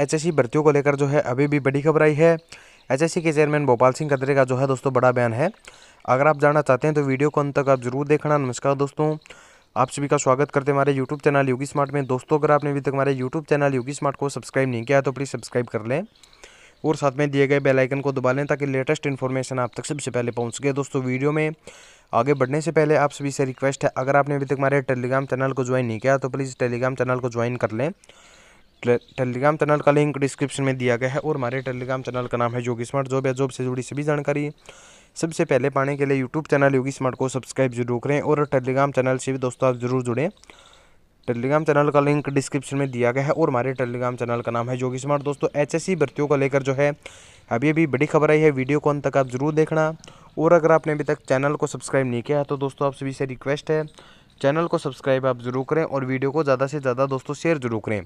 HSC e भर्तियों को लेकर जो है अभी भी बड़ी खबर आई है एचएससी e के चेयरमैन भोपाल सिंह कदरे का जो है दोस्तों बड़ा बयान है अगर आप जानना चाहते हैं तो वीडियो को अंत तक आप जरूर देखना नमस्कार दोस्तों आप सभी का स्वागत करते हैं हमारे यूट्यूब चैनल योगी स्मार्ट में दोस्तों अगर आपने अभी तक हमारे यूट्यूब चैनल योगी स्मार्ट को सब्सक्राइब नहीं किया तो प्लीज़ सब्सक्राइब कर लें और साथ में दिए गए बेलाइकन को दबा लें ताकि लेटेस्ट इन्फॉर्मेशन आप तक सबसे पहले पहुँच सके दोस्तों वीडियो में आगे बढ़ने से पहले आप सभी से रिक्वेस्ट है अगर आपने अभी तक हमारे टेलीग्राम चैनल को ज्वाइन नहीं किया तो प्लीज़ टेलीग्राम चैनल को ज्वाइन कर लें टेलीग्राम चैनल का लिंक डिस्क्रिप्शन में दिया गया है और हमारे टेलीग्राम चैनल का नाम है योगी स्मार्ट जॉब या जॉब से जुड़ी सभी जानकारी सबसे पहले पाने के लिए यूट्यूब चैनल योगी स्मार्ट को सब्सक्राइब जरूर करें और टेलीग्राम चैनल से भी दोस्तों आप जरूर जुड़ें टेलीग्राम चैनल का लिंक डिस्क्रिप्शन में दिया गया है और हमारे टेलीग्राम चैनल का नाम है योगी स्मार्ट दोस्तों सी भर्तियों को लेकर जो है अभी अभी बड़ी खबर आई है वीडियो को अंत तक आप जरूर देखना और अगर आपने अभी तक चैनल को सब्सक्राइब नहीं किया है तो दोस्तों आप सभी से रिक्वेस्ट है चैनल को सब्सक्राइब आप जरूर करें और वीडियो को ज़्यादा से ज़्यादा दोस्तों शेयर जरूर करें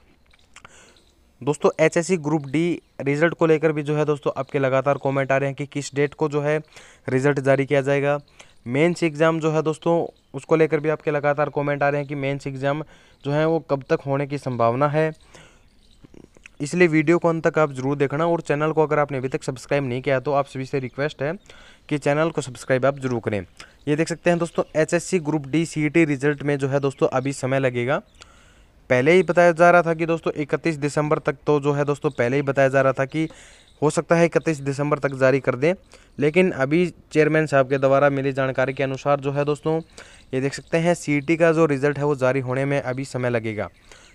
दोस्तों एचएससी ग्रुप डी रिजल्ट को लेकर भी जो है दोस्तों आपके लगातार कमेंट आ रहे हैं कि किस डेट को जो है रिजल्ट जारी किया जाएगा मेंस एग्ज़ाम जो है दोस्तों उसको लेकर भी आपके लगातार कमेंट आ रहे हैं कि मेंस एग्ज़ाम जो है वो कब तक होने की संभावना है इसलिए वीडियो को अंत तक आप जरूर देखना और चैनल को अगर आपने अभी तक सब्सक्राइब नहीं किया तो आप सभी से रिक्वेस्ट है कि चैनल को सब्सक्राइब आप जरूर करें ये देख सकते हैं दोस्तों H group D C result में जो है दोस्तों अभी समय लगेगा पहले ही बताया जा रहा था कि दोस्तों इकतीस दिसंबर तक तो जो है दोस्तों पहले ही बताया जा रहा था कि हो सकता है इकतीस दिसंबर तक जारी कर दें लेकिन अभी चेयरमैन साहब के द्वारा मिली जानकारी के अनुसार जो है दोस्तों ये देख सकते हैं सी का जो रिज़ल्ट है वो जारी होने में अभी समय लगेगा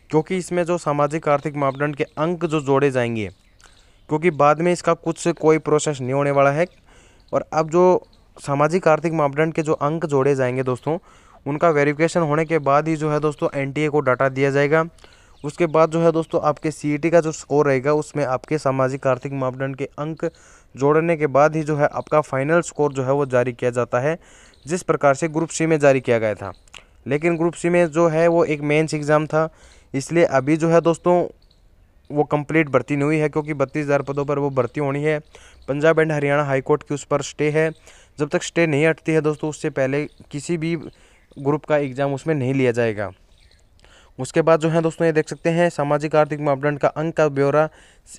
क्योंकि इसमें जो सामाजिक आर्थिक मापदंड के अंक जो जोड़े जाएंगे क्योंकि बाद में इसका कुछ कोई प्रोसेस नहीं होने वाला है और अब जो सामाजिक आर्थिक मापदंड के जो अंक जोड़े जाएंगे दोस्तों उनका वेरिफिकेशन होने के बाद ही जो है दोस्तों एनटीए को डाटा दिया जाएगा उसके बाद जो है दोस्तों आपके सी e का जो स्कोर रहेगा उसमें आपके सामाजिक आर्थिक मापदंड के अंक जोड़ने के बाद ही जो है आपका फाइनल स्कोर जो है वो जारी किया जाता है जिस प्रकार से ग्रुप सी में जारी किया गया था लेकिन ग्रुप सी में जो है वो एक मेंस एग्ज़ाम था इसलिए अभी जो है दोस्तों वो कंप्लीट भर्ती नहीं हुई है क्योंकि बत्तीस हज़ार पदों पर वो भर्ती होनी है पंजाब एंड हरियाणा हाईकोर्ट की उस पर स्टे है जब तक स्टे नहीं हटती है दोस्तों उससे पहले किसी भी ग्रुप का एग्ज़ाम उसमें नहीं लिया जाएगा उसके बाद जो है दोस्तों ये देख सकते हैं सामाजिक आर्थिक मापदंड का अंक का ब्यौरा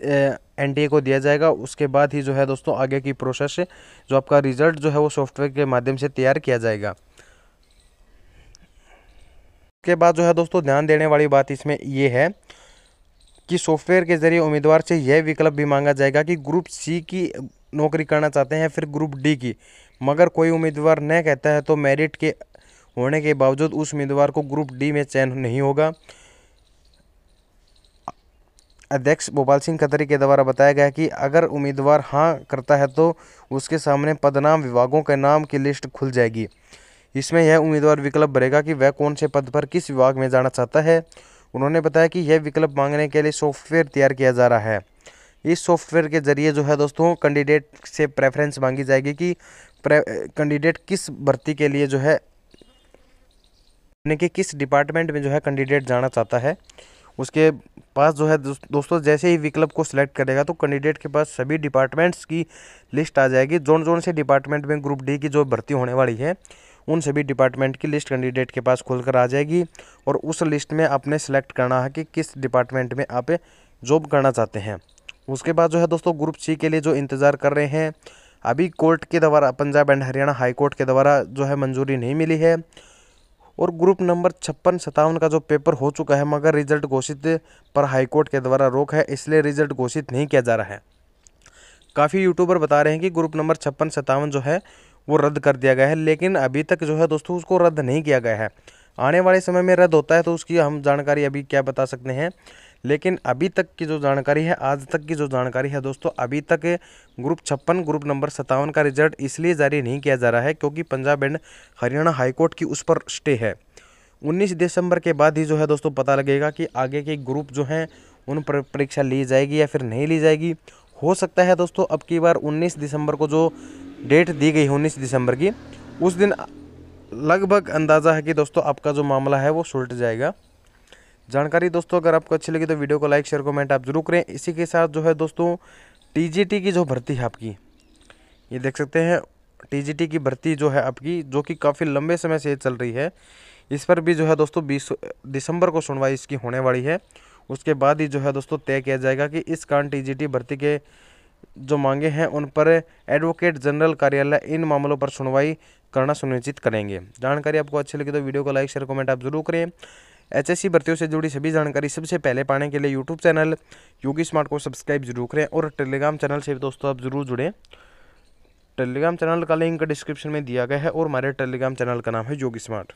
एन को दिया जाएगा उसके बाद ही जो है दोस्तों आगे की प्रोसेस जो आपका रिजल्ट जो है वो सॉफ्टवेयर के माध्यम से तैयार किया जाएगा उसके बाद जो है दोस्तों ध्यान देने वाली बात इसमें ये है कि सॉफ्टवेयर के जरिए उम्मीदवार से यह विकल्प भी मांगा जाएगा कि ग्रुप सी की नौकरी करना चाहते हैं फिर ग्रुप डी की मगर कोई उम्मीदवार न कहता है तो मेरिट के होने के बावजूद उस उम्मीदवार को ग्रुप डी में चयन नहीं होगा अध्यक्ष भोपाल सिंह कतरी के द्वारा बताया गया कि अगर उम्मीदवार हाँ करता है तो उसके सामने पदनाम विभागों के नाम की लिस्ट खुल जाएगी इसमें यह उम्मीदवार विकल्प भरेगा कि वह कौन से पद पर किस विभाग में जाना चाहता है उन्होंने बताया कि यह विकल्प मांगने के लिए सॉफ्टवेयर तैयार किया जा रहा है इस सॉफ्टवेयर के जरिए जो है दोस्तों कैंडिडेट से प्रेफरेंस मांगी जाएगी कि कैंडिडेट किस भर्ती के लिए जो है यानी कि किस डिपार्टमेंट में जो है कैंडिडेट जाना चाहता है उसके पास जो है दोस्तों जैसे ही विकल्प को सिलेक्ट करेगा तो कैंडिडेट के पास सभी डिपार्टमेंट्स की लिस्ट आ जाएगी जोन जोन से डिपार्टमेंट में ग्रुप डी की जो भर्ती होने वाली है उन सभी डिपार्टमेंट की लिस्ट कैंडिडेट के पास खुलकर आ जाएगी और उस लिस्ट में आपने सेलेक्ट करना है कि किस डिपार्टमेंट में आप जॉब करना चाहते हैं उसके बाद जो है दोस्तों ग्रुप सी के लिए जो इंतज़ार कर रहे हैं अभी कोर्ट के द्वारा Punjab and Haryana high court के द्वारा जो है मंजूरी नहीं मिली है और ग्रुप नंबर छप्पन सत्तावन का जो पेपर हो चुका है मगर रिजल्ट घोषित पर हाईकोर्ट के द्वारा रोक है इसलिए रिजल्ट घोषित नहीं किया जा रहा है काफ़ी यूट्यूबर बता रहे हैं कि ग्रुप नंबर छप्पन सत्तावन जो है वो रद्द कर दिया गया है लेकिन अभी तक जो है दोस्तों उसको रद्द नहीं किया गया है आने वाले समय में रद्द होता है तो उसकी हम जानकारी अभी क्या बता सकते हैं लेकिन अभी तक की जो जानकारी है आज तक की जो जानकारी है दोस्तों अभी तक ग्रुप छप्पन ग्रुप नंबर सत्तावन का रिजल्ट इसलिए जारी नहीं किया जा रहा है क्योंकि पंजाब एंड हरियाणा हाईकोर्ट की उस पर स्टे है 19 दिसंबर के बाद ही जो है दोस्तों पता लगेगा कि आगे के ग्रुप जो हैं उन पर परीक्षा ली जाएगी या फिर नहीं ली जाएगी हो सकता है दोस्तों अब की बार 19 दिसंबर को जो डेट दी गई है उन्नीस दिसंबर की उस दिन लगभग अंदाज़ा है कि दोस्तों आपका जो मामला है वो सुलट जाएगा जानकारी दोस्तों अगर आपको अच्छी लगी तो वीडियो को लाइक शेयर कमेंट आप जरूर करें इसी के साथ जो है दोस्तों टीजीटी की जो भर्ती है आपकी ये देख सकते हैं टीजीटी की भर्ती जो है आपकी जो कि काफ़ी लंबे समय से चल रही है इस पर भी जो है दोस्तों बीस दिसंबर को सुनवाई इसकी होने वाली है उसके बाद ही जो है दोस्तों तय किया जाएगा कि इस कारण टी भर्ती के जो मांगे हैं उन पर एडवोकेट जनरल कार्यालय इन मामलों पर सुनवाई करना सुनिश्चित करेंगे जानकारी आपको अच्छी लगी तो वीडियो को लाइक शेयर कमेंट आप जरूर करें एचएससी भर्तियों से जुड़ी सभी जानकारी सबसे पहले पाने के लिए यूट्यूब चैनल योगी स्मार्ट को सब्सक्राइब जरूर करें और टेलीग्राम चैनल से भी दोस्तों आप ज़रूर जुड़ें टेलीग्राम चैनल का लिंक डिस्क्रिप्शन में दिया गया है और हमारे टेलीग्राम चैनल का नाम है योगी स्मार्ट